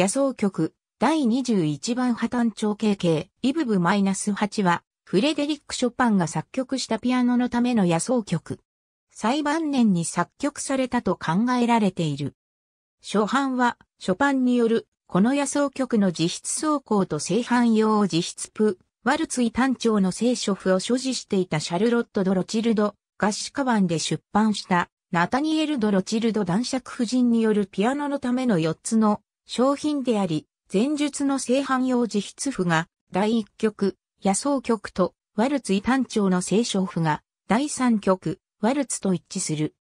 野草局、第21番破綻長経験イブブマイナス -8 は、フレデリック・ショパンが作曲したピアノのための野草曲。最晩年に作曲されたと考えられている。初版は、ショパンによる、この野草曲の自筆奏功と正版用自筆譜、ワルツイ単調の聖書譜を所持していたシャルロット・ド・ロチルド、合詞カバンで出版した、ナタニエル・ド・ロチルド男爵夫人によるピアノのための4つの商品であり、前述の正反用自筆譜が第1曲、野草曲とワルツ異単調の正書譜が第3曲、ワルツと一致する。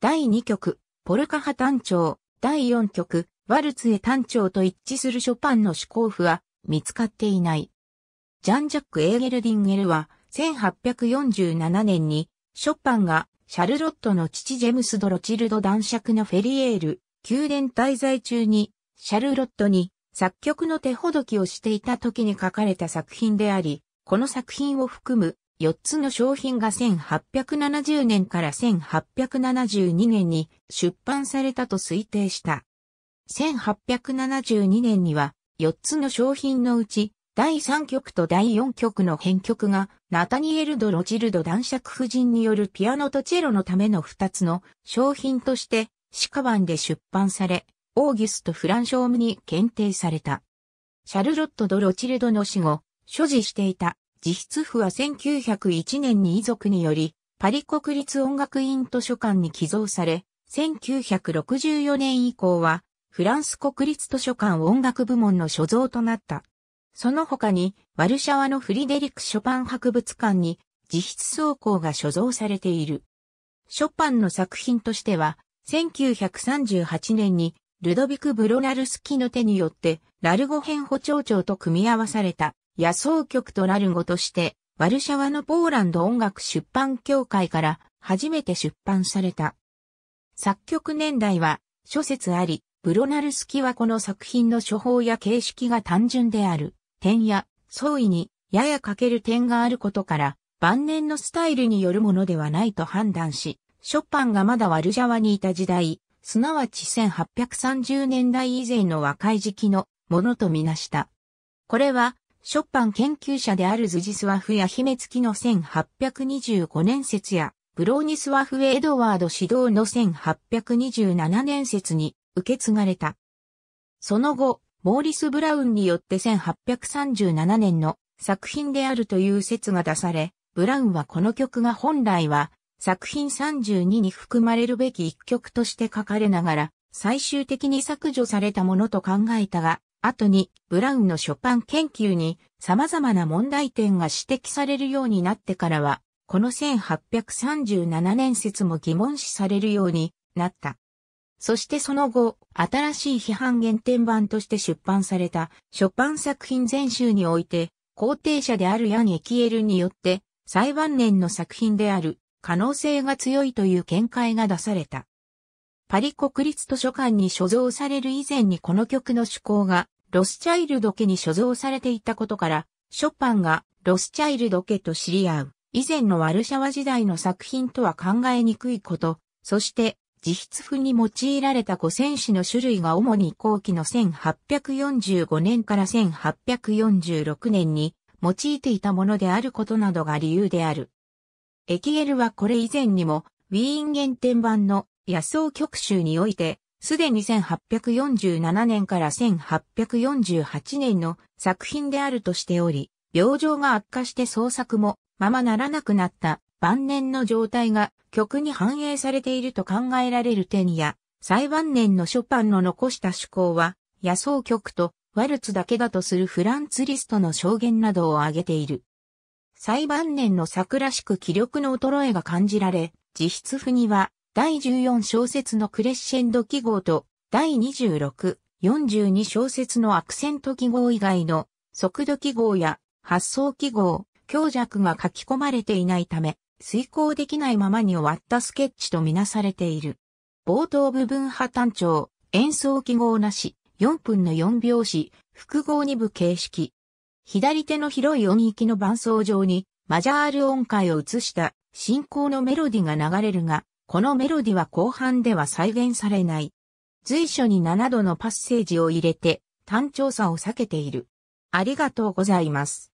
第2曲、ポルカハ単調、第4曲、ワルツへ単調と一致するショパンの思考譜は見つかっていない。ジャン・ジャック・エーゲルディンゲルは1847年にショパンがシャルロットの父ジェムス・ド・ロチルド男爵のフェリエール宮殿滞在中にシャルロットに作曲の手ほどきをしていた時に書かれた作品であり、この作品を含む4つの商品が1870年から1872年に出版されたと推定した。1872年には4つの商品のうち第3曲と第4曲の編曲がナタニエル・ド・ロチルド男爵夫人によるピアノとチェロのための2つの商品としてシカバンで出版され、オーギュスト・フランショームに検定された。シャルロット・ド・ロチルドの死後、所持していた自筆譜は1901年に遺族により、パリ国立音楽院図書館に寄贈され、1964年以降は、フランス国立図書館音楽部門の所蔵となった。その他に、ワルシャワのフリデリック・ショパン博物館に、自筆走行が所蔵されている。ショパンの作品としては、1938年にルドビク・ブロナルスキの手によって、ラルゴ編補聴長と組み合わされた、野草曲とラルゴとして、ワルシャワのポーランド音楽出版協会から初めて出版された。作曲年代は諸説あり、ブロナルスキはこの作品の処方や形式が単純である、点や相違にやや欠ける点があることから、晩年のスタイルによるものではないと判断し、ショパンがまだワルシャワにいた時代、すなわち1830年代以前の若い時期のものとみなした。これは、ショパン研究者であるズジスワフや姫付きの1825年説や、ブローニスワフ・エドワード指導の1827年説に受け継がれた。その後、モーリス・ブラウンによって1837年の作品であるという説が出され、ブラウンはこの曲が本来は作品32に含まれるべき一曲として書かれながら、最終的に削除されたものと考えたが、後にブラウンのショパン研究に様々な問題点が指摘されるようになってからは、この1837年説も疑問視されるようになった。そしてその後、新しい批判原点版として出版された、ショパン作品全集において、肯定者であるヤン・エキエルによって、最晩年の作品である、可能性が強いという見解が出された。パリ国立図書館に所蔵される以前にこの曲の趣向がロスチャイルド家に所蔵されていたことから、ショパンがロスチャイルド家と知り合う、以前のワルシャワ時代の作品とは考えにくいこと、そして自筆譜に用いられた五戦士の種類が主に後期の1845年から1846年に用いていたものであることなどが理由である。エキエルはこれ以前にも、ウィーン原点版の野草曲集において、すでに1847年から1848年の作品であるとしており、病状が悪化して創作もままならなくなった晩年の状態が曲に反映されていると考えられる点や、最晩年のショパンの残した趣向は、野草曲とワルツだけだとするフランツリストの証言などを挙げている。最晩年の作らしく気力の衰えが感じられ、実質譜には第14小節のクレッシェンド記号と第26、42小節のアクセント記号以外の速度記号や発想記号、強弱が書き込まれていないため、遂行できないままに終わったスケッチとみなされている。冒頭部分破単調、演奏記号なし、4分の4拍子、複合2部形式、左手の広い音域の伴奏上にマジャール音階を移した進行のメロディが流れるが、このメロディは後半では再現されない。随所に7度のパッセージを入れて単調さを避けている。ありがとうございます。